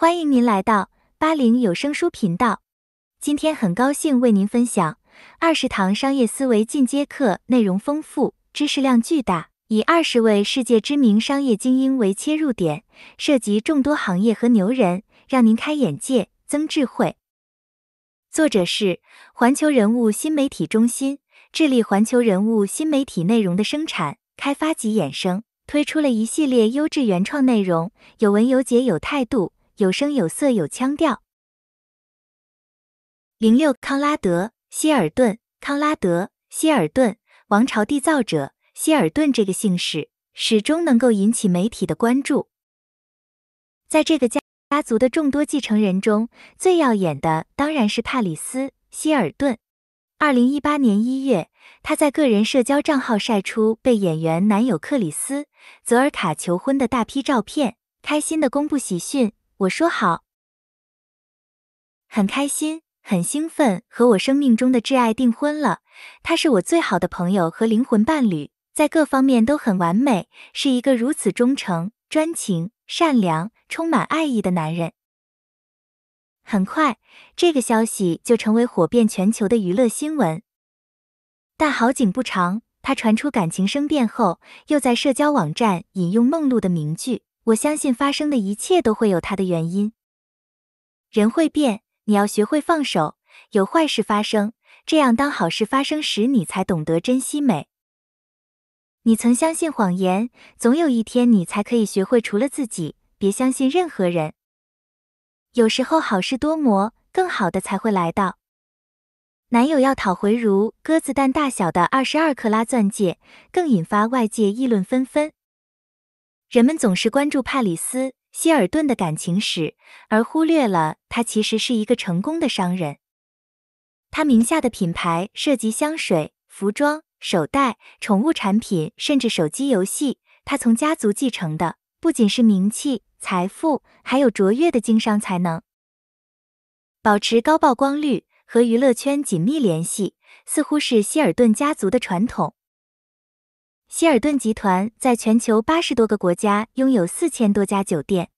欢迎您来到八零有声书频道。今天很高兴为您分享二十堂商业思维进阶课，内容丰富，知识量巨大，以二十位世界知名商业精英为切入点，涉及众多行业和牛人，让您开眼界、增智慧。作者是环球人物新媒体中心，致力环球人物新媒体内容的生产、开发及衍生，推出了一系列优质原创内容，有文有解有态度。有声有色有腔调。零六康拉德希尔顿，康拉德希尔顿王朝缔造者希尔顿这个姓氏始终能够引起媒体的关注。在这个家家族的众多继承人中，最耀眼的当然是帕里斯希尔顿。二零一八年一月，他在个人社交账号晒出被演员男友克里斯泽尔卡求婚的大批照片，开心的公布喜讯。我说好，很开心，很兴奋，和我生命中的挚爱订婚了。他是我最好的朋友和灵魂伴侣，在各方面都很完美，是一个如此忠诚、专情、善良、充满爱意的男人。很快，这个消息就成为火遍全球的娱乐新闻。但好景不长，他传出感情生变后，又在社交网站引用梦露的名句。我相信发生的一切都会有它的原因。人会变，你要学会放手。有坏事发生，这样当好事发生时，你才懂得珍惜美。你曾相信谎言，总有一天你才可以学会除了自己，别相信任何人。有时候好事多磨，更好的才会来到。男友要讨回如鸽子蛋大小的二十二克拉钻戒，更引发外界议论纷纷。人们总是关注帕里斯·希尔顿的感情史，而忽略了他其实是一个成功的商人。他名下的品牌涉及香水、服装、手袋、宠物产品，甚至手机游戏。他从家族继承的不仅是名气、财富，还有卓越的经商才能。保持高曝光率和娱乐圈紧密联系，似乎是希尔顿家族的传统。希尔顿集团在全球八十多个国家拥有四千多家酒店，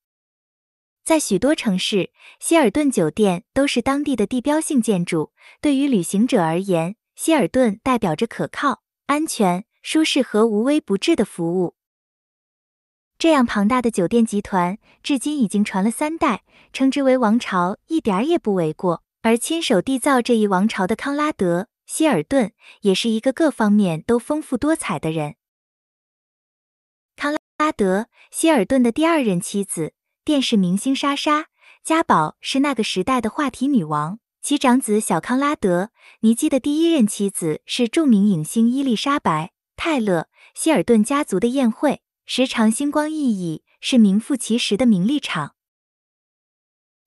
在许多城市，希尔顿酒店都是当地的地标性建筑。对于旅行者而言，希尔顿代表着可靠、安全、舒适和无微不至的服务。这样庞大的酒店集团，至今已经传了三代，称之为王朝一点也不为过。而亲手缔造这一王朝的康拉德·希尔顿，也是一个各方面都丰富多彩的人。拉德希尔顿的第二任妻子，电视明星莎莎·加宝是那个时代的话题女王。其长子小康拉德·尼基的第一任妻子是著名影星伊丽莎白·泰勒。希尔顿家族的宴会时常星光熠熠，是名副其实的名利场。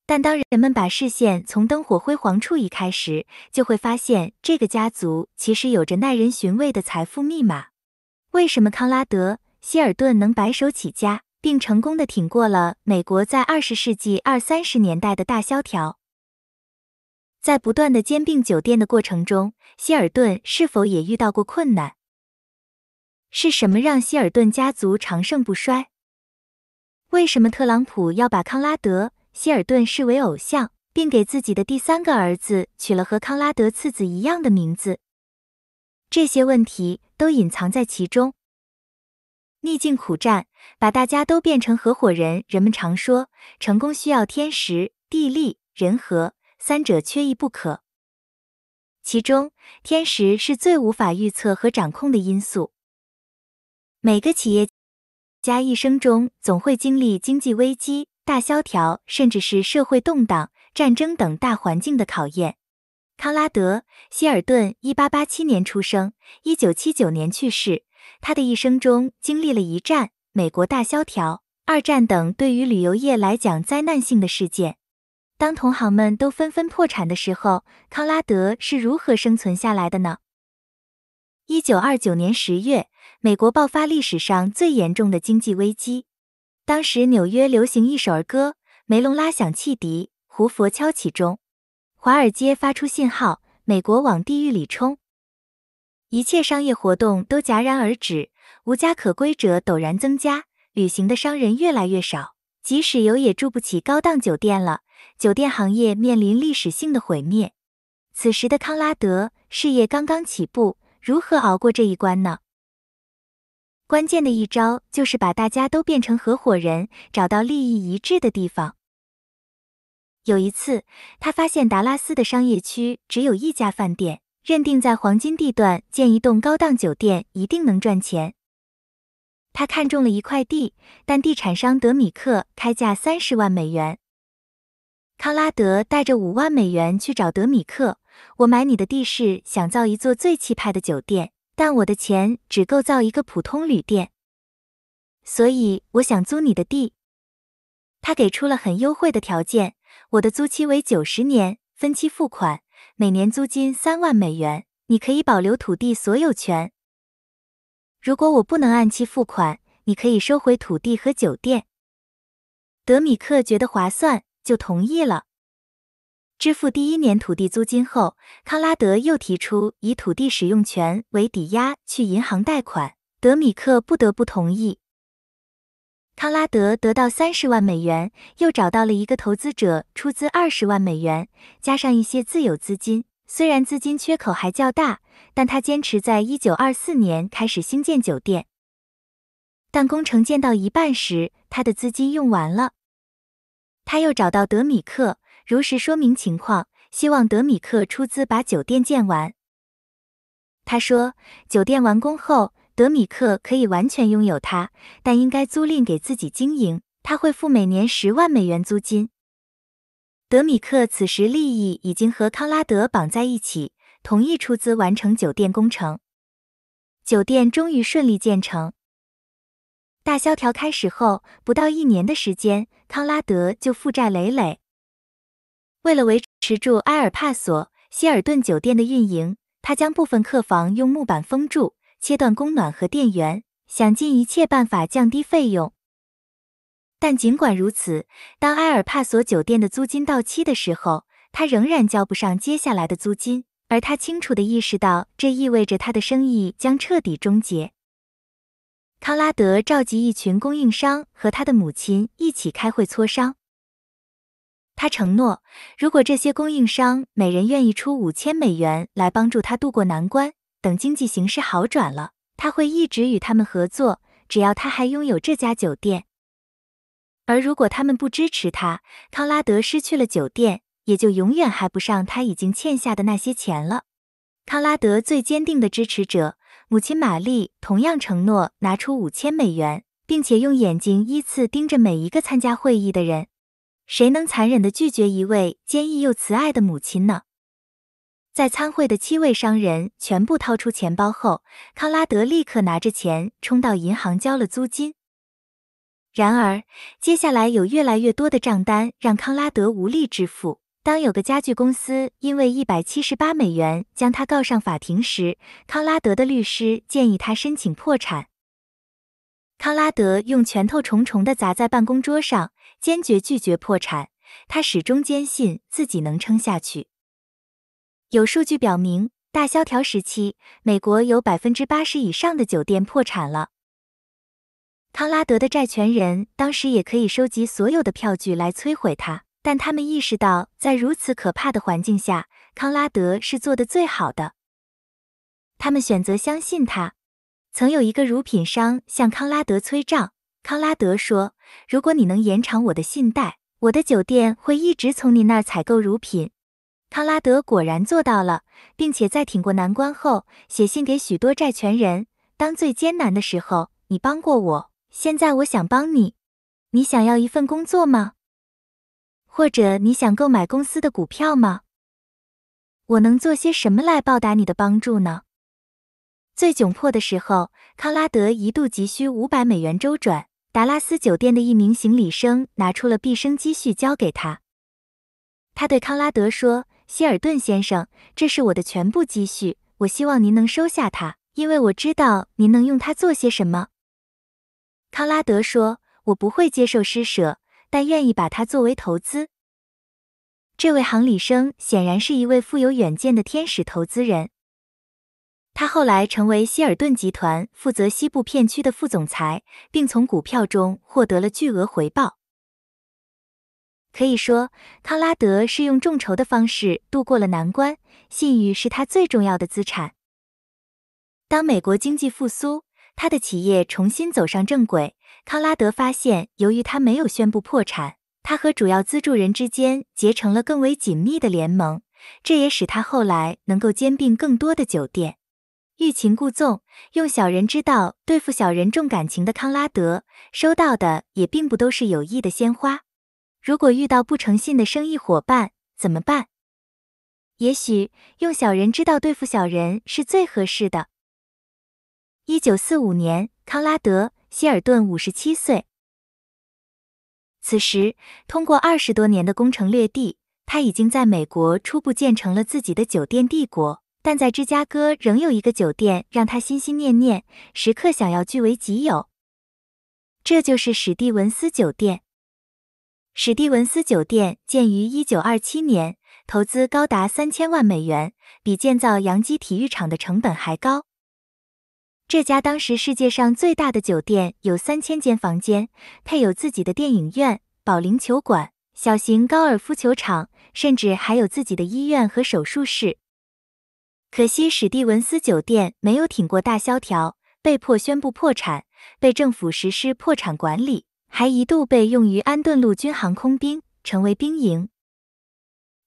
但当人们把视线从灯火辉煌处移开时，就会发现这个家族其实有着耐人寻味的财富密码。为什么康拉德？希尔顿能白手起家，并成功地挺过了美国在二十世纪二三十年代的大萧条。在不断的兼并酒店的过程中，希尔顿是否也遇到过困难？是什么让希尔顿家族长盛不衰？为什么特朗普要把康拉德·希尔顿视为偶像，并给自己的第三个儿子取了和康拉德次子一样的名字？这些问题都隐藏在其中。逆境苦战，把大家都变成合伙人。人们常说，成功需要天时、地利、人和，三者缺一不可。其中，天时是最无法预测和掌控的因素。每个企业家一生中总会经历经济危机、大萧条，甚至是社会动荡、战争等大环境的考验。康拉德·希尔顿，1887年出生，1979年去世。他的一生中经历了一战、美国大萧条、二战等对于旅游业来讲灾难性的事件。当同行们都纷纷破产的时候，康拉德是如何生存下来的呢？一九二九年十月，美国爆发历史上最严重的经济危机。当时纽约流行一首儿歌：“梅隆拉响汽笛，胡佛敲起钟，华尔街发出信号，美国往地狱里冲。”一切商业活动都戛然而止，无家可归者陡然增加，旅行的商人越来越少，即使有也住不起高档酒店了。酒店行业面临历史性的毁灭。此时的康拉德事业刚刚起步，如何熬过这一关呢？关键的一招就是把大家都变成合伙人，找到利益一致的地方。有一次，他发现达拉斯的商业区只有一家饭店。认定在黄金地段建一栋高档酒店一定能赚钱。他看中了一块地，但地产商德米克开价三十万美元。康拉德带着五万美元去找德米克：“我买你的地势，想造一座最气派的酒店，但我的钱只够造一个普通旅店，所以我想租你的地。”他给出了很优惠的条件：我的租期为九十年，分期付款。每年租金三万美元，你可以保留土地所有权。如果我不能按期付款，你可以收回土地和酒店。德米克觉得划算，就同意了。支付第一年土地租金后，康拉德又提出以土地使用权为抵押去银行贷款，德米克不得不同意。康拉德得到三十万美元，又找到了一个投资者出资二十万美元，加上一些自有资金。虽然资金缺口还较大，但他坚持在一九二四年开始兴建酒店。但工程建到一半时，他的资金用完了。他又找到德米克，如实说明情况，希望德米克出资把酒店建完。他说，酒店完工后。德米克可以完全拥有它，但应该租赁给自己经营。他会付每年十万美元租金。德米克此时利益已经和康拉德绑在一起，同意出资完成酒店工程。酒店终于顺利建成。大萧条开始后，不到一年的时间，康拉德就负债累累。为了维持住埃尔帕索希尔顿酒店的运营，他将部分客房用木板封住。切断供暖和电源，想尽一切办法降低费用。但尽管如此，当埃尔帕索酒店的租金到期的时候，他仍然交不上接下来的租金，而他清楚地意识到这意味着他的生意将彻底终结。康拉德召集一群供应商和他的母亲一起开会磋商。他承诺，如果这些供应商每人愿意出五千美元来帮助他渡过难关。等经济形势好转了，他会一直与他们合作，只要他还拥有这家酒店。而如果他们不支持他，康拉德失去了酒店，也就永远还不上他已经欠下的那些钱了。康拉德最坚定的支持者，母亲玛丽同样承诺拿出五千美元，并且用眼睛依次盯着每一个参加会议的人。谁能残忍地拒绝一位坚毅又慈爱的母亲呢？在参会的七位商人全部掏出钱包后，康拉德立刻拿着钱冲到银行交了租金。然而，接下来有越来越多的账单让康拉德无力支付。当有个家具公司因为一百七十八美元将他告上法庭时，康拉德的律师建议他申请破产。康拉德用拳头重重的砸在办公桌上，坚决拒绝破产。他始终坚信自己能撑下去。有数据表明，大萧条时期，美国有百分之八十以上的酒店破产了。康拉德的债权人当时也可以收集所有的票据来摧毁他，但他们意识到在如此可怕的环境下，康拉德是做的最好的。他们选择相信他。曾有一个乳品商向康拉德催账，康拉德说：“如果你能延长我的信贷，我的酒店会一直从你那儿采购乳品。”康拉德果然做到了，并且在挺过难关后，写信给许多债权人：“当最艰难的时候，你帮过我，现在我想帮你。你想要一份工作吗？或者你想购买公司的股票吗？我能做些什么来报答你的帮助呢？”最窘迫的时候，康拉德一度急需五百美元周转。达拉斯酒店的一名行李生拿出了毕生积蓄交给他，他对康拉德说。希尔顿先生，这是我的全部积蓄，我希望您能收下它，因为我知道您能用它做些什么。”康拉德说，“我不会接受施舍，但愿意把它作为投资。”这位行里生显然是一位富有远见的天使投资人。他后来成为希尔顿集团负责西部片区的副总裁，并从股票中获得了巨额回报。可以说，康拉德是用众筹的方式度过了难关，信誉是他最重要的资产。当美国经济复苏，他的企业重新走上正轨，康拉德发现，由于他没有宣布破产，他和主要资助人之间结成了更为紧密的联盟，这也使他后来能够兼并更多的酒店。欲擒故纵，用小人之道对付小人，重感情的康拉德收到的也并不都是有意的鲜花。如果遇到不诚信的生意伙伴怎么办？也许用小人之道对付小人是最合适的。一九四五年，康拉德·希尔顿五十七岁，此时通过二十多年的攻城略地，他已经在美国初步建成了自己的酒店帝国，但在芝加哥仍有一个酒店让他心心念念，时刻想要据为己有，这就是史蒂文斯酒店。史蒂文斯酒店建于一九二七年，投资高达三千万美元，比建造洋基体育场的成本还高。这家当时世界上最大的酒店有三千间房间，配有自己的电影院、保龄球馆、小型高尔夫球场，甚至还有自己的医院和手术室。可惜，史蒂文斯酒店没有挺过大萧条，被迫宣布破产，被政府实施破产管理。还一度被用于安顿陆军航空兵，成为兵营。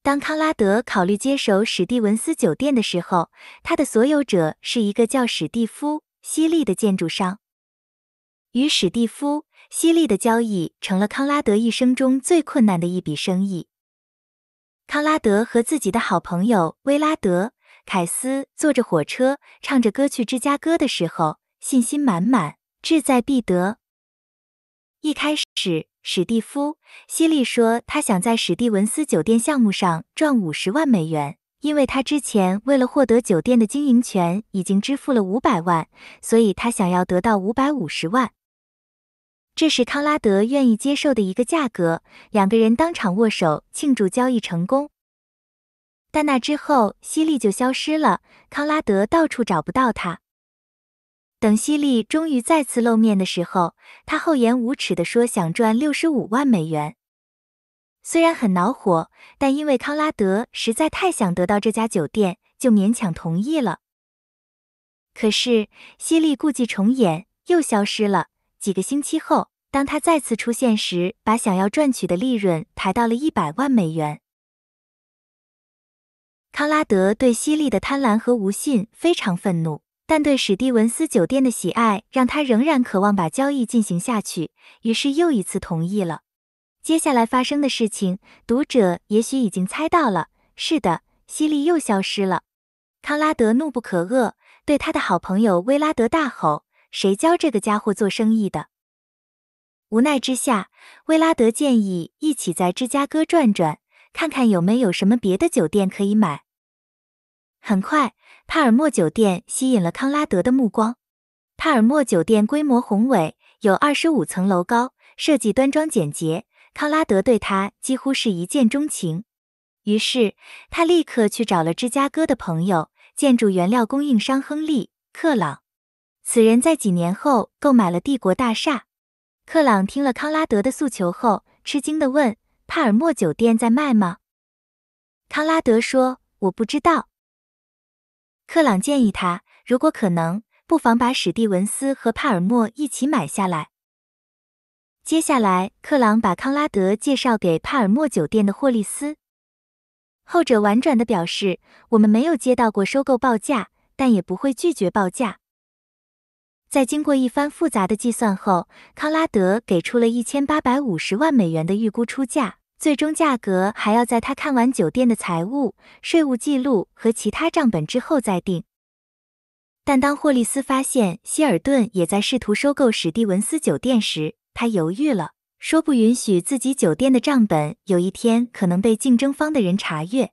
当康拉德考虑接手史蒂文斯酒店的时候，它的所有者是一个叫史蒂夫·西利的建筑商。与史蒂夫·西利的交易成了康拉德一生中最困难的一笔生意。康拉德和自己的好朋友威拉德·凯斯坐着火车，唱着歌去芝加哥的时候，信心满满，志在必得。一开始，史蒂夫·希利说他想在史蒂文斯酒店项目上赚五十万美元，因为他之前为了获得酒店的经营权已经支付了五百万，所以他想要得到五百五十万，这是康拉德愿意接受的一个价格。两个人当场握手庆祝交易成功，但那之后希利就消失了，康拉德到处找不到他。等希利终于再次露面的时候，他厚颜无耻的说想赚六十五万美元。虽然很恼火，但因为康拉德实在太想得到这家酒店，就勉强同意了。可是希利故伎重演，又消失了。几个星期后，当他再次出现时，把想要赚取的利润抬到了一百万美元。康拉德对希利的贪婪和无信非常愤怒。但对史蒂文斯酒店的喜爱让他仍然渴望把交易进行下去，于是又一次同意了。接下来发生的事情，读者也许已经猜到了。是的，希利又消失了。康拉德怒不可遏，对他的好朋友威拉德大吼：“谁教这个家伙做生意的？”无奈之下，威拉德建议一起在芝加哥转转，看看有没有什么别的酒店可以买。很快。帕尔默酒店吸引了康拉德的目光。帕尔默酒店规模宏伟，有二十五层楼高，设计端庄简洁。康拉德对它几乎是一见钟情。于是他立刻去找了芝加哥的朋友、建筑原料供应商亨利·克朗。此人在几年后购买了帝国大厦。克朗听了康拉德的诉求后，吃惊地问：“帕尔默酒店在卖吗？”康拉德说：“我不知道。”克朗建议他，如果可能，不妨把史蒂文斯和帕尔默一起买下来。接下来，克朗把康拉德介绍给帕尔默酒店的霍利斯，后者婉转的表示：“我们没有接到过收购报价，但也不会拒绝报价。”在经过一番复杂的计算后，康拉德给出了一千八百五十万美元的预估出价。最终价格还要在他看完酒店的财务、税务记录和其他账本之后再定。但当霍利斯发现希尔顿也在试图收购史蒂文斯酒店时，他犹豫了，说不允许自己酒店的账本有一天可能被竞争方的人查阅。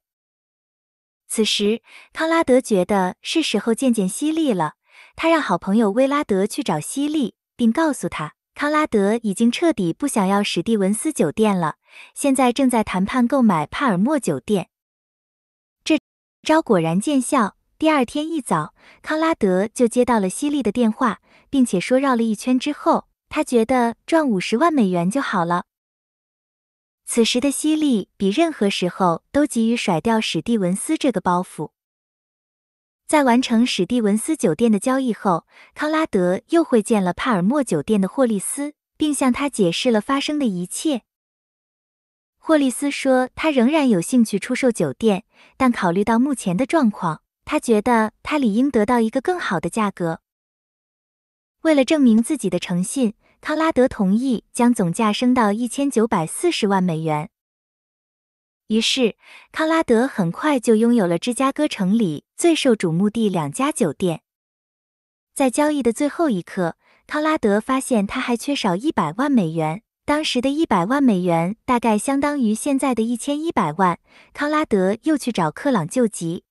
此时，康拉德觉得是时候见见希利了，他让好朋友威拉德去找希利，并告诉他，康拉德已经彻底不想要史蒂文斯酒店了。现在正在谈判购买帕尔默酒店，这招果然见效。第二天一早，康拉德就接到了西利的电话，并且说绕了一圈之后，他觉得赚五十万美元就好了。此时的西利比任何时候都急于甩掉史蒂文斯这个包袱。在完成史蒂文斯酒店的交易后，康拉德又会见了帕尔默酒店的霍利斯，并向他解释了发生的一切。霍利斯说，他仍然有兴趣出售酒店，但考虑到目前的状况，他觉得他理应得到一个更好的价格。为了证明自己的诚信，康拉德同意将总价升到一千九百四十万美元。于是，康拉德很快就拥有了芝加哥城里最受瞩目的两家酒店。在交易的最后一刻，康拉德发现他还缺少一百万美元。当时的一百万美元大概相当于现在的一千一百万。康拉德又去找克朗救急，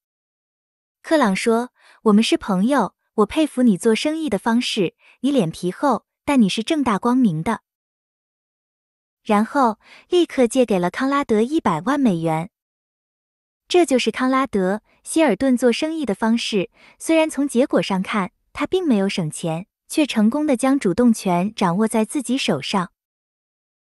克朗说：“我们是朋友，我佩服你做生意的方式，你脸皮厚，但你是正大光明的。”然后立刻借给了康拉德一百万美元。这就是康拉德希尔顿做生意的方式。虽然从结果上看，他并没有省钱，却成功的将主动权掌握在自己手上。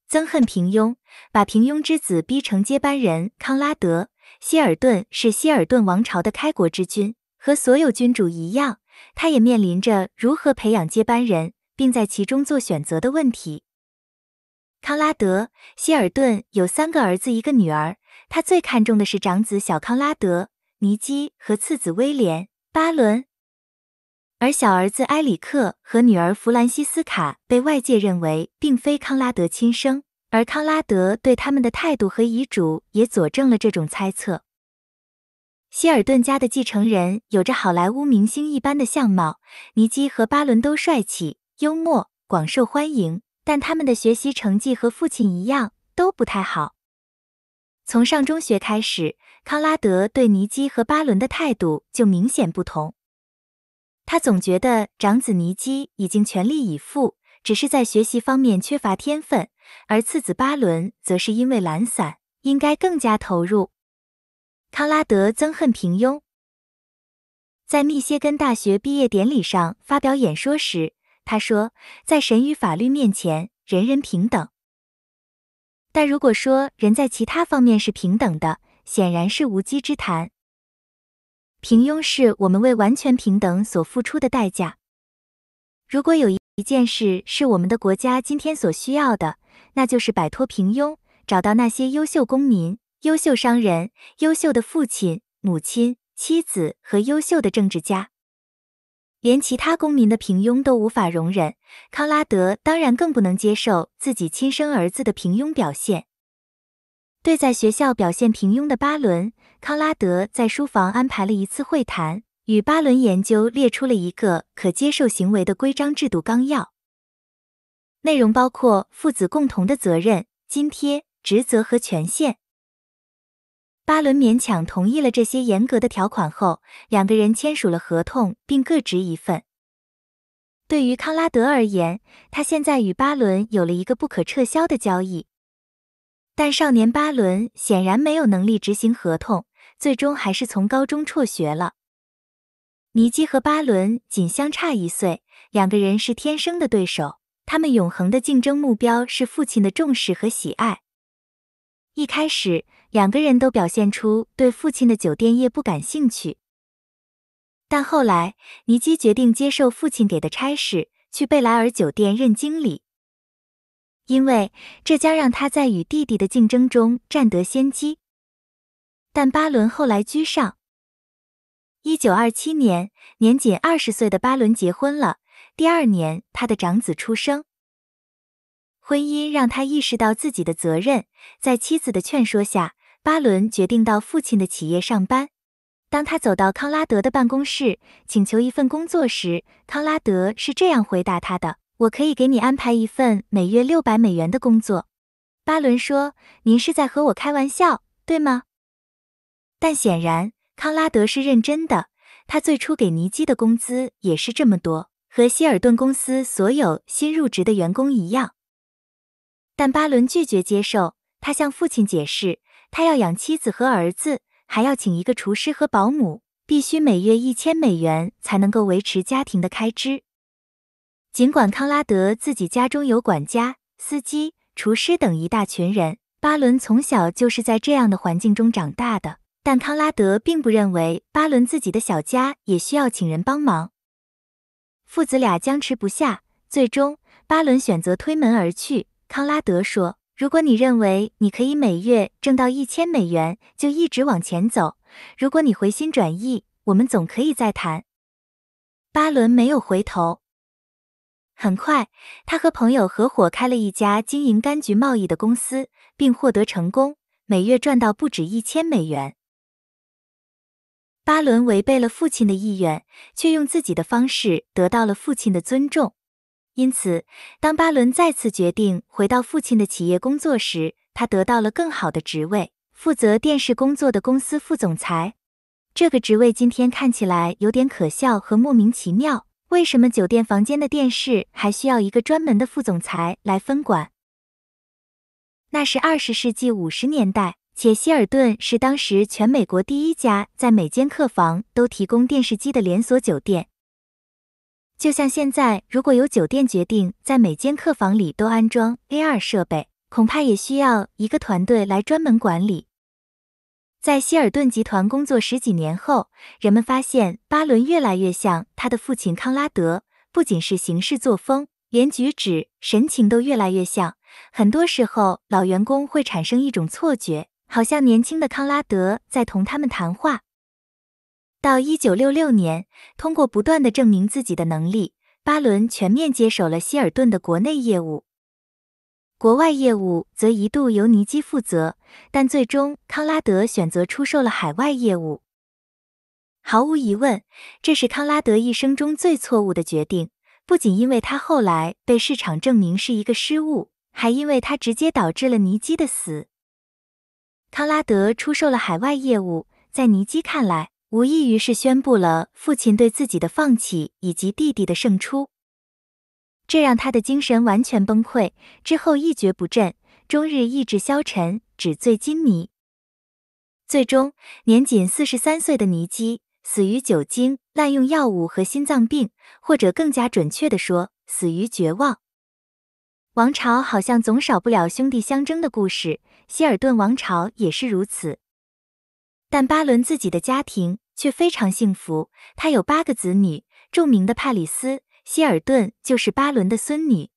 憎恨平庸，把平庸之子逼成接班人。康拉德·希尔顿是希尔顿王朝的开国之君，和所有君主一样，他也面临着如何培养接班人，并在其中做选择的问题。康拉德·希尔顿有三个儿子，一个女儿，他最看重的是长子小康拉德·尼基和次子威廉·巴伦。而小儿子埃里克和女儿弗兰西斯卡被外界认为并非康拉德亲生，而康拉德对他们的态度和遗嘱也佐证了这种猜测。希尔顿家的继承人有着好莱坞明星一般的相貌，尼基和巴伦都帅气、幽默、广受欢迎，但他们的学习成绩和父亲一样都不太好。从上中学开始，康拉德对尼基和巴伦的态度就明显不同。他总觉得长子尼基已经全力以赴，只是在学习方面缺乏天分；而次子巴伦则是因为懒散，应该更加投入。康拉德憎恨平庸，在密歇根大学毕业典礼上发表演说时，他说：“在神与法律面前，人人平等。但如果说人在其他方面是平等的，显然是无稽之谈。”平庸是我们为完全平等所付出的代价。如果有一件事是我们的国家今天所需要的，那就是摆脱平庸，找到那些优秀公民、优秀商人、优秀的父亲、母亲、妻子和优秀的政治家。连其他公民的平庸都无法容忍，康拉德当然更不能接受自己亲生儿子的平庸表现。对在学校表现平庸的巴伦，康拉德在书房安排了一次会谈，与巴伦研究列出了一个可接受行为的规章制度纲要，内容包括父子共同的责任、津贴、职责和权限。巴伦勉强同意了这些严格的条款后，两个人签署了合同，并各执一份。对于康拉德而言，他现在与巴伦有了一个不可撤销的交易。但少年巴伦显然没有能力执行合同，最终还是从高中辍学了。尼基和巴伦仅相差一岁，两个人是天生的对手。他们永恒的竞争目标是父亲的重视和喜爱。一开始，两个人都表现出对父亲的酒店业不感兴趣，但后来尼基决定接受父亲给的差事，去贝莱尔酒店任经理。因为这将让他在与弟弟的竞争中占得先机，但巴伦后来居上。一九二七年，年仅二十岁的巴伦结婚了。第二年，他的长子出生。婚姻让他意识到自己的责任，在妻子的劝说下，巴伦决定到父亲的企业上班。当他走到康拉德的办公室，请求一份工作时，康拉德是这样回答他的。我可以给你安排一份每月六百美元的工作，巴伦说：“您是在和我开玩笑，对吗？”但显然康拉德是认真的。他最初给尼基的工资也是这么多，和希尔顿公司所有新入职的员工一样。但巴伦拒绝接受。他向父亲解释，他要养妻子和儿子，还要请一个厨师和保姆，必须每月一千美元才能够维持家庭的开支。尽管康拉德自己家中有管家、司机、厨师等一大群人，巴伦从小就是在这样的环境中长大的，但康拉德并不认为巴伦自己的小家也需要请人帮忙。父子俩僵持不下，最终巴伦选择推门而去。康拉德说：“如果你认为你可以每月挣到一千美元，就一直往前走；如果你回心转意，我们总可以再谈。”巴伦没有回头。很快，他和朋友合伙开了一家经营柑橘贸易的公司，并获得成功，每月赚到不止一千美元。巴伦违背了父亲的意愿，却用自己的方式得到了父亲的尊重。因此，当巴伦再次决定回到父亲的企业工作时，他得到了更好的职位，负责电视工作的公司副总裁。这个职位今天看起来有点可笑和莫名其妙。为什么酒店房间的电视还需要一个专门的副总裁来分管？那是二十世纪五十年代，且希尔顿是当时全美国第一家在每间客房都提供电视机的连锁酒店。就像现在，如果有酒店决定在每间客房里都安装 AR 设备，恐怕也需要一个团队来专门管理。在希尔顿集团工作十几年后，人们发现巴伦越来越像他的父亲康拉德，不仅是行事作风，连举止、神情都越来越像。很多时候，老员工会产生一种错觉，好像年轻的康拉德在同他们谈话。到1966年，通过不断的证明自己的能力，巴伦全面接手了希尔顿的国内业务。国外业务则一度由尼基负责，但最终康拉德选择出售了海外业务。毫无疑问，这是康拉德一生中最错误的决定，不仅因为他后来被市场证明是一个失误，还因为他直接导致了尼基的死。康拉德出售了海外业务，在尼基看来，无异于是宣布了父亲对自己的放弃以及弟弟的胜出。这让他的精神完全崩溃，之后一蹶不振，终日意志消沉，纸醉金迷。最终，年仅四十三岁的尼基死于酒精滥用、药物和心脏病，或者更加准确的说，死于绝望。王朝好像总少不了兄弟相争的故事，希尔顿王朝也是如此。但巴伦自己的家庭却非常幸福，他有八个子女，著名的帕里斯。希尔顿就是巴伦的孙女。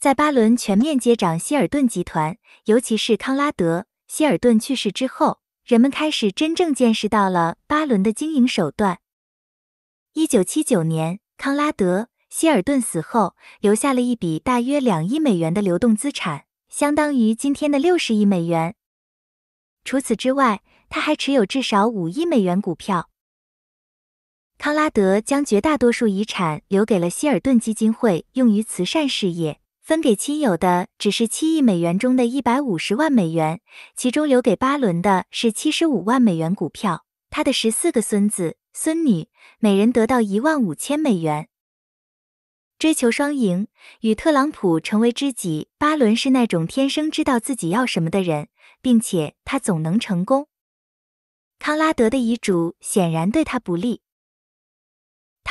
在巴伦全面接掌希尔顿集团，尤其是康拉德·希尔顿去世之后，人们开始真正见识到了巴伦的经营手段。一九七九年，康拉德·希尔顿死后，留下了一笔大约两亿美元的流动资产，相当于今天的六十亿美元。除此之外，他还持有至少五亿美元股票。康拉德将绝大多数遗产留给了希尔顿基金会，用于慈善事业。分给亲友的只是七亿美元中的一百五十万美元，其中留给巴伦的是七十五万美元股票。他的十四个孙子孙女每人得到一万五千美元。追求双赢，与特朗普成为知己。巴伦是那种天生知道自己要什么的人，并且他总能成功。康拉德的遗嘱显然对他不利。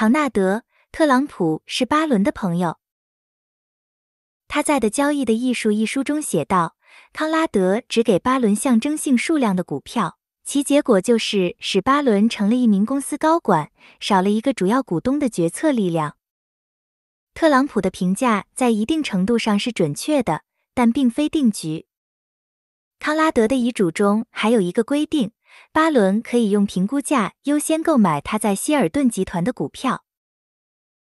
唐纳德·特朗普是巴伦的朋友。他在的《交易的艺术》一书中写道：“康拉德只给巴伦象征性数量的股票，其结果就是使巴伦成了一名公司高管，少了一个主要股东的决策力量。”特朗普的评价在一定程度上是准确的，但并非定局。康拉德的遗嘱中还有一个规定。巴伦可以用评估价优先购买他在希尔顿集团的股票。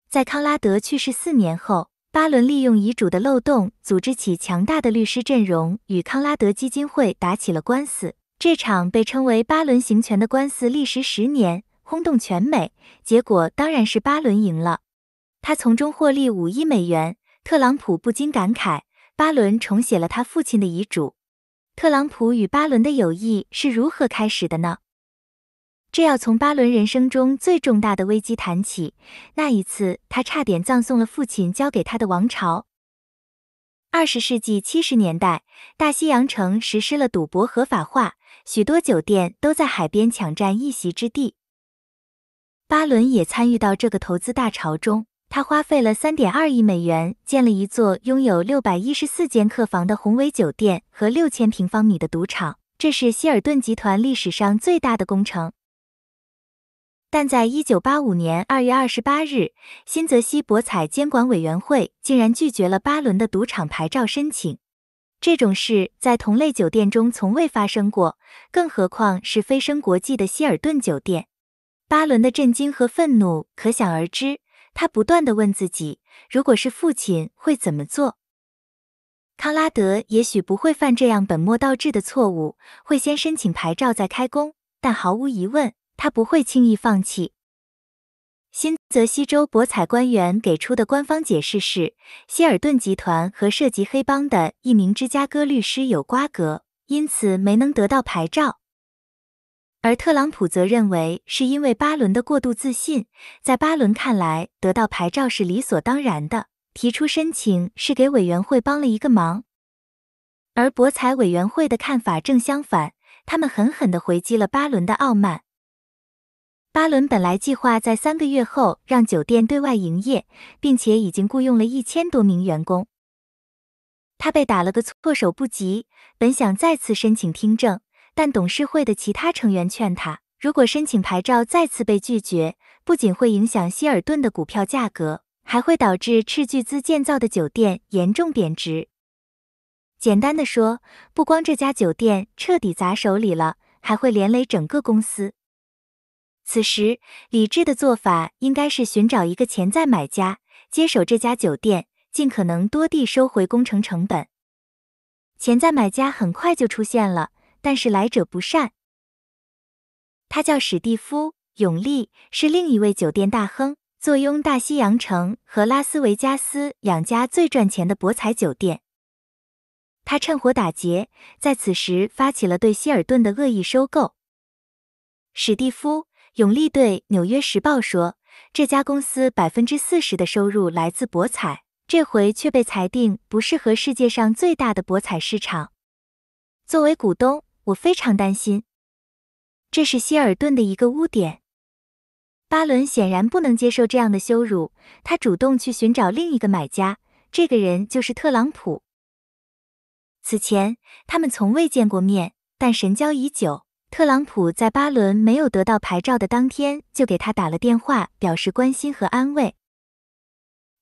在康拉德去世四年后，巴伦利用遗嘱的漏洞，组织起强大的律师阵容，与康拉德基金会打起了官司。这场被称为“巴伦行权”的官司历时十年，轰动全美。结果当然是巴伦赢了，他从中获利五亿美元。特朗普不禁感慨：“巴伦重写了他父亲的遗嘱。”特朗普与巴伦的友谊是如何开始的呢？这要从巴伦人生中最重大的危机谈起。那一次，他差点葬送了父亲交给他的王朝。二十世纪七十年代，大西洋城实施了赌博合法化，许多酒店都在海边抢占一席之地。巴伦也参与到这个投资大潮中。他花费了三点二亿美元建了一座拥有六百一十四间客房的宏伟酒店和六千平方米的赌场，这是希尔顿集团历史上最大的工程。但在一九八五年二月二十八日，新泽西博彩监管委员会竟然拒绝了巴伦的赌场牌照申请，这种事在同类酒店中从未发生过，更何况是飞升国际的希尔顿酒店。巴伦的震惊和愤怒可想而知。他不断的问自己，如果是父亲会怎么做？康拉德也许不会犯这样本末倒置的错误，会先申请牌照再开工。但毫无疑问，他不会轻易放弃。新泽西州博彩官员给出的官方解释是，希尔顿集团和涉及黑帮的一名芝加哥律师有瓜葛，因此没能得到牌照。而特朗普则认为，是因为巴伦的过度自信。在巴伦看来，得到牌照是理所当然的，提出申请是给委员会帮了一个忙。而博彩委员会的看法正相反，他们狠狠地回击了巴伦的傲慢。巴伦本来计划在三个月后让酒店对外营业，并且已经雇佣了一千多名员工。他被打了个措手不及，本想再次申请听证。但董事会的其他成员劝他，如果申请牌照再次被拒绝，不仅会影响希尔顿的股票价格，还会导致斥巨资建造的酒店严重贬值。简单的说，不光这家酒店彻底砸手里了，还会连累整个公司。此时，理智的做法应该是寻找一个潜在买家接手这家酒店，尽可能多地收回工程成本。潜在买家很快就出现了。但是来者不善。他叫史蒂夫·永利，是另一位酒店大亨，坐拥大西洋城和拉斯维加斯两家最赚钱的博彩酒店。他趁火打劫，在此时发起了对希尔顿的恶意收购。史蒂夫·永利对《纽约时报》说：“这家公司百分之四十的收入来自博彩，这回却被裁定不适合世界上最大的博彩市场。”作为股东。我非常担心，这是希尔顿的一个污点。巴伦显然不能接受这样的羞辱，他主动去寻找另一个买家，这个人就是特朗普。此前他们从未见过面，但神交已久。特朗普在巴伦没有得到牌照的当天就给他打了电话，表示关心和安慰。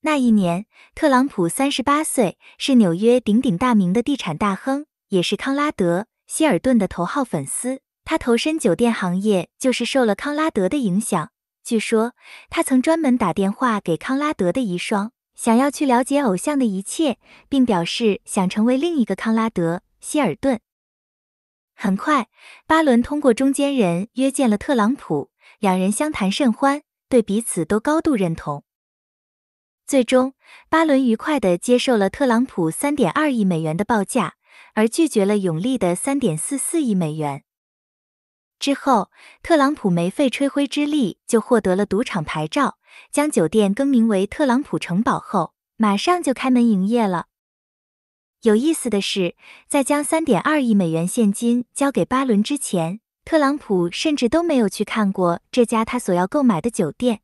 那一年，特朗普三十八岁，是纽约鼎鼎大名的地产大亨，也是康拉德。希尔顿的头号粉丝，他投身酒店行业就是受了康拉德的影响。据说他曾专门打电话给康拉德的遗孀，想要去了解偶像的一切，并表示想成为另一个康拉德·希尔顿。很快，巴伦通过中间人约见了特朗普，两人相谈甚欢，对彼此都高度认同。最终，巴伦愉快地接受了特朗普三点二亿美元的报价。而拒绝了永利的三点四四亿美元之后，特朗普没费吹灰之力就获得了赌场牌照，将酒店更名为“特朗普城堡”后，马上就开门营业了。有意思的是，在将三点二亿美元现金交给巴伦之前，特朗普甚至都没有去看过这家他所要购买的酒店。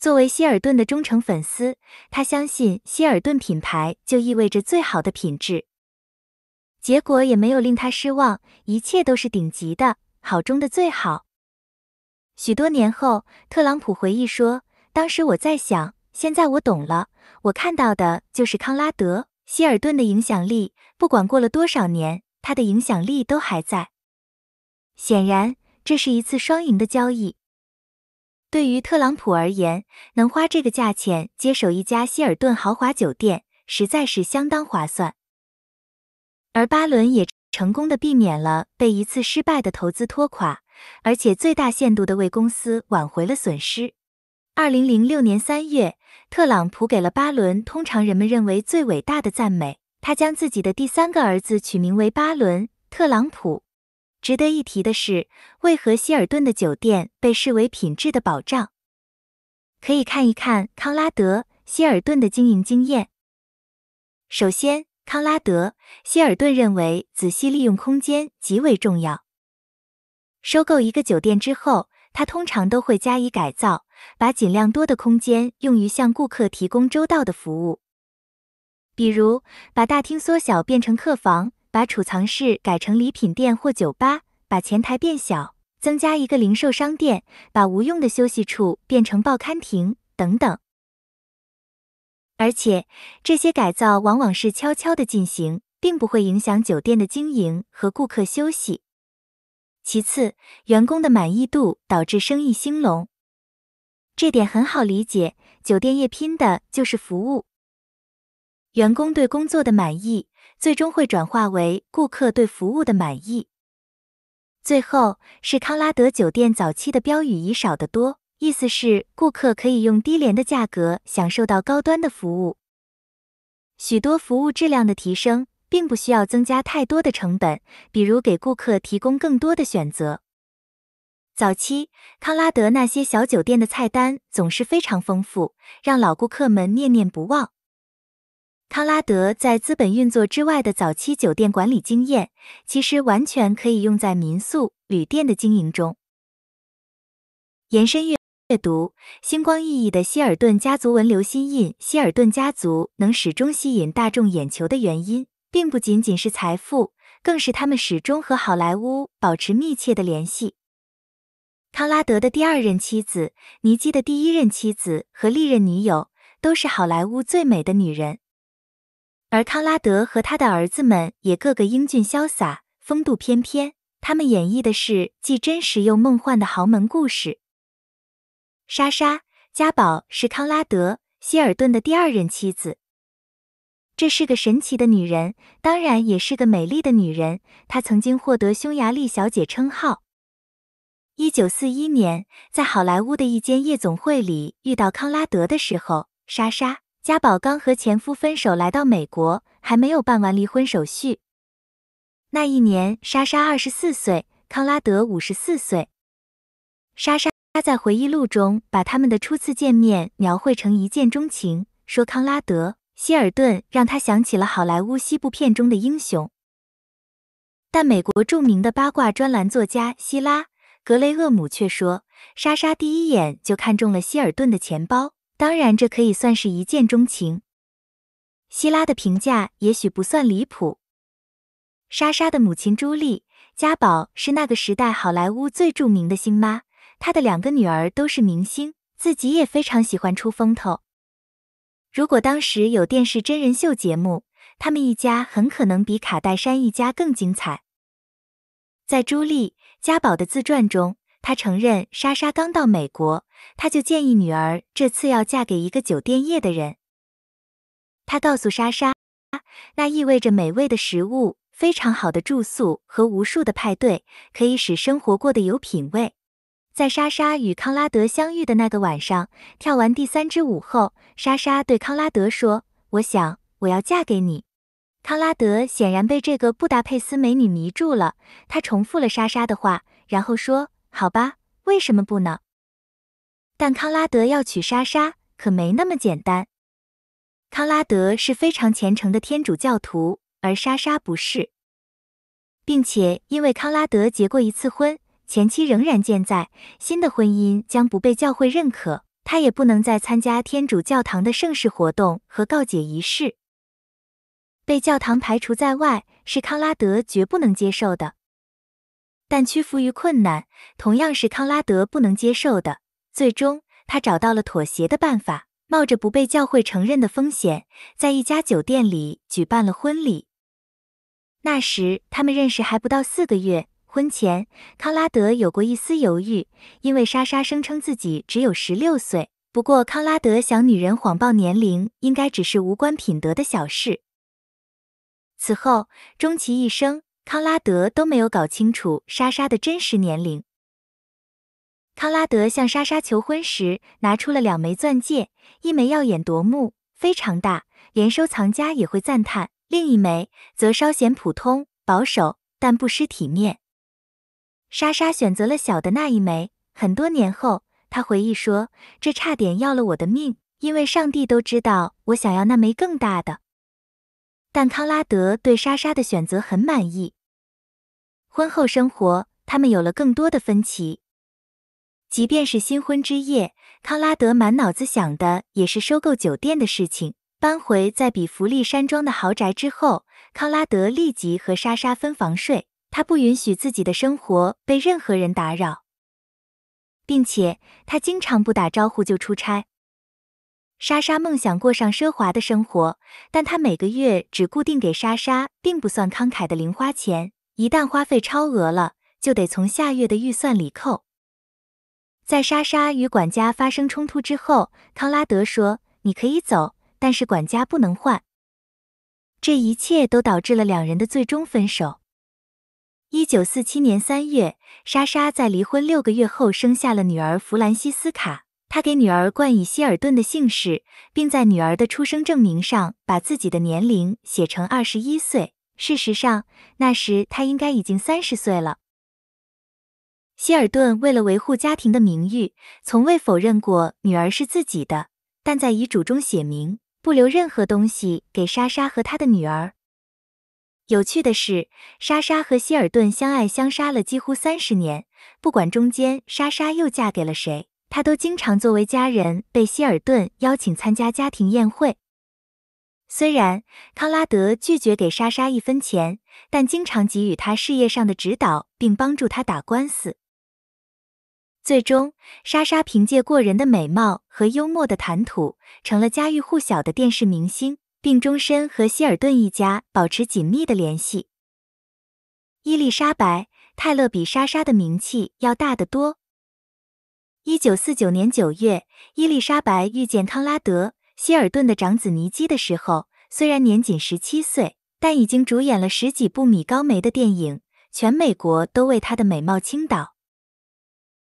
作为希尔顿的忠诚粉丝，他相信希尔顿品牌就意味着最好的品质。结果也没有令他失望，一切都是顶级的，好中的最好。许多年后，特朗普回忆说：“当时我在想，现在我懂了，我看到的就是康拉德希尔顿的影响力。不管过了多少年，他的影响力都还在。显然，这是一次双赢的交易。对于特朗普而言，能花这个价钱接手一家希尔顿豪华酒店，实在是相当划算。”而巴伦也成功的避免了被一次失败的投资拖垮，而且最大限度的为公司挽回了损失。二零零六年三月，特朗普给了巴伦通常人们认为最伟大的赞美，他将自己的第三个儿子取名为巴伦·特朗普。值得一提的是，为何希尔顿的酒店被视为品质的保障？可以看一看康拉德·希尔顿的经营经验。首先，康拉德希尔顿认为，仔细利用空间极为重要。收购一个酒店之后，他通常都会加以改造，把尽量多的空间用于向顾客提供周到的服务，比如把大厅缩小变成客房，把储藏室改成礼品店或酒吧，把前台变小，增加一个零售商店，把无用的休息处变成报刊亭等等。而且，这些改造往往是悄悄的进行，并不会影响酒店的经营和顾客休息。其次，员工的满意度导致生意兴隆，这点很好理解。酒店业拼的就是服务，员工对工作的满意最终会转化为顾客对服务的满意。最后，是康拉德酒店早期的标语已少得多。意思是顾客可以用低廉的价格享受到高端的服务。许多服务质量的提升，并不需要增加太多的成本，比如给顾客提供更多的选择。早期康拉德那些小酒店的菜单总是非常丰富，让老顾客们念念不忘。康拉德在资本运作之外的早期酒店管理经验，其实完全可以用在民宿、旅店的经营中。延伸越。阅读星光熠熠的希尔顿家族纹留心印。希尔顿家族能始终吸引大众眼球的原因，并不仅仅是财富，更是他们始终和好莱坞保持密切的联系。康拉德的第二任妻子，尼基的第一任妻子和历任女友，都是好莱坞最美的女人。而康拉德和他的儿子们也个个英俊潇洒、风度翩翩。他们演绎的是既真实又梦幻的豪门故事。莎莎·加宝是康拉德·希尔顿的第二任妻子。这是个神奇的女人，当然也是个美丽的女人。她曾经获得匈牙利小姐称号。一九四一年，在好莱坞的一间夜总会里遇到康拉德的时候，莎莎·加宝刚和前夫分手，来到美国，还没有办完离婚手续。那一年，莎莎二十四岁，康拉德五十四岁。莎莎。他在回忆录中把他们的初次见面描绘成一见钟情，说康拉德·希尔顿让他想起了好莱坞西部片中的英雄。但美国著名的八卦专栏作家希拉·格雷厄姆却说，莎莎第一眼就看中了希尔顿的钱包，当然这可以算是一见钟情。希拉的评价也许不算离谱。莎莎的母亲朱莉·家宝是那个时代好莱坞最著名的星妈。他的两个女儿都是明星，自己也非常喜欢出风头。如果当时有电视真人秀节目，他们一家很可能比卡戴珊一家更精彩。在朱莉·家宝的自传中，她承认莎莎刚到美国，他就建议女儿这次要嫁给一个酒店业的人。他告诉莎莎，那意味着美味的食物、非常好的住宿和无数的派对，可以使生活过得有品味。在莎莎与康拉德相遇的那个晚上，跳完第三支舞后，莎莎对康拉德说：“我想我要嫁给你。”康拉德显然被这个布达佩斯美女迷住了，他重复了莎莎的话，然后说：“好吧，为什么不呢？”但康拉德要娶莎莎可没那么简单。康拉德是非常虔诚的天主教徒，而莎莎不是，并且因为康拉德结过一次婚。前妻仍然健在，新的婚姻将不被教会认可，他也不能再参加天主教堂的盛世活动和告解仪式。被教堂排除在外是康拉德绝不能接受的，但屈服于困难同样是康拉德不能接受的。最终，他找到了妥协的办法，冒着不被教会承认的风险，在一家酒店里举办了婚礼。那时他们认识还不到四个月。婚前，康拉德有过一丝犹豫，因为莎莎声称自己只有十六岁。不过，康拉德想，女人谎报年龄应该只是无关品德的小事。此后，终其一生，康拉德都没有搞清楚莎莎的真实年龄。康拉德向莎莎求婚时，拿出了两枚钻戒，一枚耀眼夺目，非常大，连收藏家也会赞叹；另一枚则稍显普通、保守，但不失体面。莎莎选择了小的那一枚。很多年后，她回忆说：“这差点要了我的命，因为上帝都知道我想要那枚更大的。”但康拉德对莎莎的选择很满意。婚后生活，他们有了更多的分歧。即便是新婚之夜，康拉德满脑子想的也是收购酒店的事情。搬回在比弗利山庄的豪宅之后，康拉德立即和莎莎分房睡。他不允许自己的生活被任何人打扰，并且他经常不打招呼就出差。莎莎梦想过上奢华的生活，但他每个月只固定给莎莎并不算慷慨的零花钱，一旦花费超额了，就得从下月的预算里扣。在莎莎与管家发生冲突之后，康拉德说：“你可以走，但是管家不能换。”这一切都导致了两人的最终分手。一九四七年三月，莎莎在离婚六个月后生下了女儿弗兰西斯卡。她给女儿冠以希尔顿的姓氏，并在女儿的出生证明上把自己的年龄写成二十一岁。事实上，那时她应该已经三十岁了。希尔顿为了维护家庭的名誉，从未否认过女儿是自己的，但在遗嘱中写明不留任何东西给莎莎和她的女儿。有趣的是，莎莎和希尔顿相爱相杀了几乎三十年。不管中间莎莎又嫁给了谁，她都经常作为家人被希尔顿邀请参加家庭宴会。虽然康拉德拒绝给莎莎一分钱，但经常给予她事业上的指导，并帮助她打官司。最终，莎莎凭借过人的美貌和幽默的谈吐，成了家喻户晓的电视明星。并终身和希尔顿一家保持紧密的联系。伊丽莎白·泰勒比莎莎的名气要大得多。一九四九年九月，伊丽莎白遇见康拉德·希尔顿的长子尼基的时候，虽然年仅十七岁，但已经主演了十几部米高梅的电影，全美国都为她的美貌倾倒。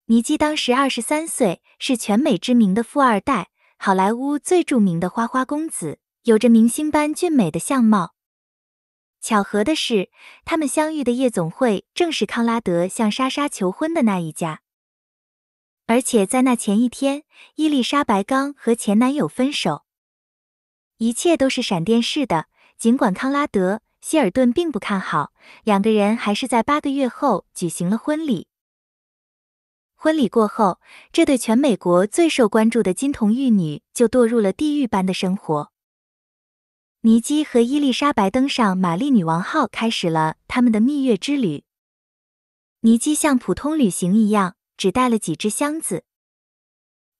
尼基当时二十三岁，是全美知名的富二代，好莱坞最著名的花花公子。有着明星般俊美的相貌，巧合的是，他们相遇的夜总会正是康拉德向莎莎求婚的那一家。而且在那前一天，伊丽莎白刚和前男友分手，一切都是闪电式的。尽管康拉德希尔顿并不看好，两个人还是在八个月后举行了婚礼。婚礼过后，这对全美国最受关注的金童玉女就堕入了地狱般的生活。尼基和伊丽莎白登上玛丽女王号，开始了他们的蜜月之旅。尼基像普通旅行一样，只带了几只箱子，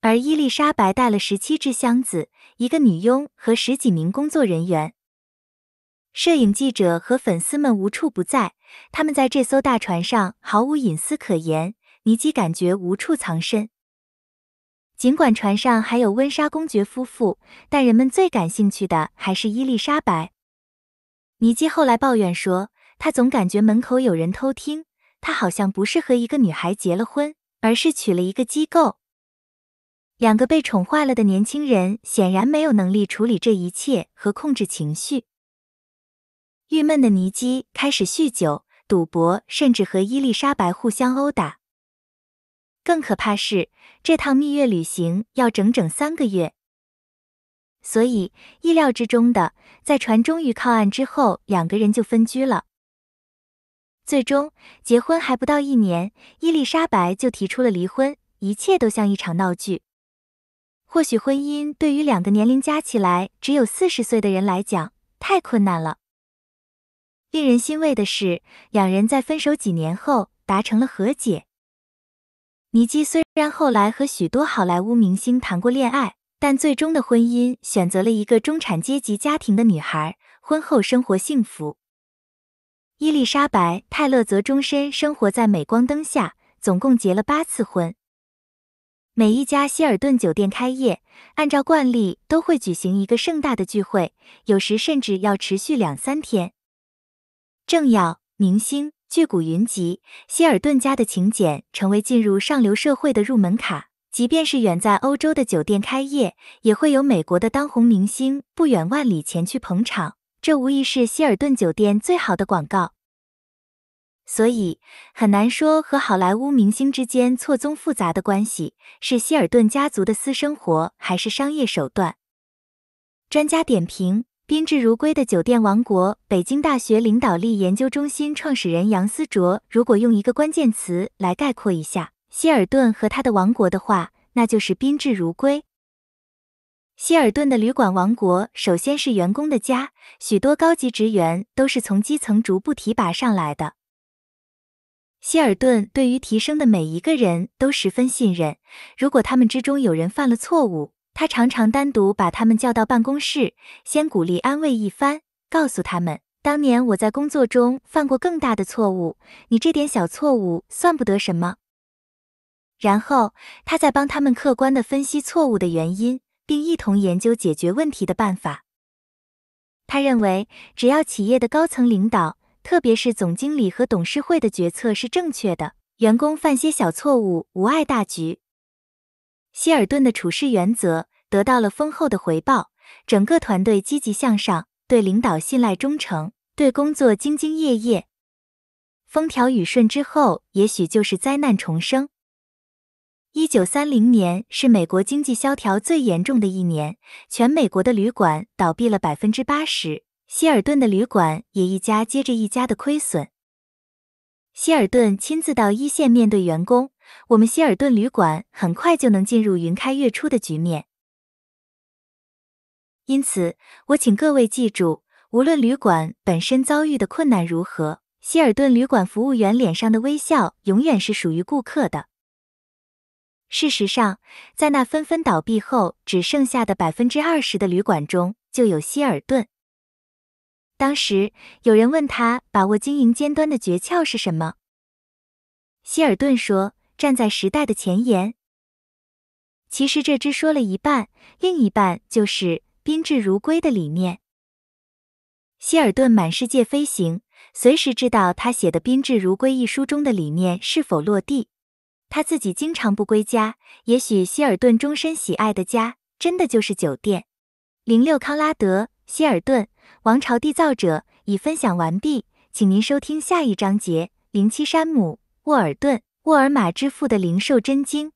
而伊丽莎白带了十七只箱子，一个女佣和十几名工作人员。摄影记者和粉丝们无处不在，他们在这艘大船上毫无隐私可言。尼基感觉无处藏身。尽管船上还有温莎公爵夫妇，但人们最感兴趣的还是伊丽莎白。尼基后来抱怨说，他总感觉门口有人偷听，他好像不是和一个女孩结了婚，而是娶了一个机构。两个被宠坏了的年轻人显然没有能力处理这一切和控制情绪。郁闷的尼基开始酗酒、赌博，甚至和伊丽莎白互相殴打。更可怕是。这趟蜜月旅行要整整三个月，所以意料之中的，在船终于靠岸之后，两个人就分居了。最终，结婚还不到一年，伊丽莎白就提出了离婚，一切都像一场闹剧。或许婚姻对于两个年龄加起来只有四十岁的人来讲太困难了。令人欣慰的是，两人在分手几年后达成了和解。尼基虽然后来和许多好莱坞明星谈过恋爱，但最终的婚姻选择了一个中产阶级家庭的女孩，婚后生活幸福。伊丽莎白·泰勒则终身生活在镁光灯下，总共结了八次婚。每一家希尔顿酒店开业，按照惯例都会举行一个盛大的聚会，有时甚至要持续两三天。政要、明星。巨谷云集，希尔顿家的请柬成为进入上流社会的入门卡。即便是远在欧洲的酒店开业，也会有美国的当红明星不远万里前去捧场。这无疑是希尔顿酒店最好的广告。所以，很难说和好莱坞明星之间错综复杂的关系是希尔顿家族的私生活还是商业手段。专家点评。宾至如归的酒店王国，北京大学领导力研究中心创始人杨思卓，如果用一个关键词来概括一下希尔顿和他的王国的话，那就是宾至如归。希尔顿的旅馆王国首先是员工的家，许多高级职员都是从基层逐步提拔上来的。希尔顿对于提升的每一个人都十分信任，如果他们之中有人犯了错误，他常常单独把他们叫到办公室，先鼓励安慰一番，告诉他们当年我在工作中犯过更大的错误，你这点小错误算不得什么。然后他再帮他们客观地分析错误的原因，并一同研究解决问题的办法。他认为，只要企业的高层领导，特别是总经理和董事会的决策是正确的，员工犯些小错误无碍大局。希尔顿的处事原则。得到了丰厚的回报，整个团队积极向上，对领导信赖忠诚，对工作兢兢业业。风调雨顺之后，也许就是灾难重生。一九三零年是美国经济萧条最严重的一年，全美国的旅馆倒闭了百分之八十，希尔顿的旅馆也一家接着一家的亏损。希尔顿亲自到一线面对员工：“我们希尔顿旅馆很快就能进入云开月出的局面。”因此，我请各位记住，无论旅馆本身遭遇的困难如何，希尔顿旅馆服务员脸上的微笑永远是属于顾客的。事实上，在那纷纷倒闭后，只剩下的百分之二十的旅馆中，就有希尔顿。当时有人问他，把握经营尖端的诀窍是什么？希尔顿说：“站在时代的前沿。”其实这只说了一半，另一半就是。宾至如归的理念。希尔顿满世界飞行，随时知道他写的《宾至如归》一书中的理念是否落地。他自己经常不归家，也许希尔顿终身喜爱的家，真的就是酒店。零六康拉德希尔顿王朝缔造者已分享完毕，请您收听下一章节。零七山姆沃尔顿沃尔玛之父的零售真经。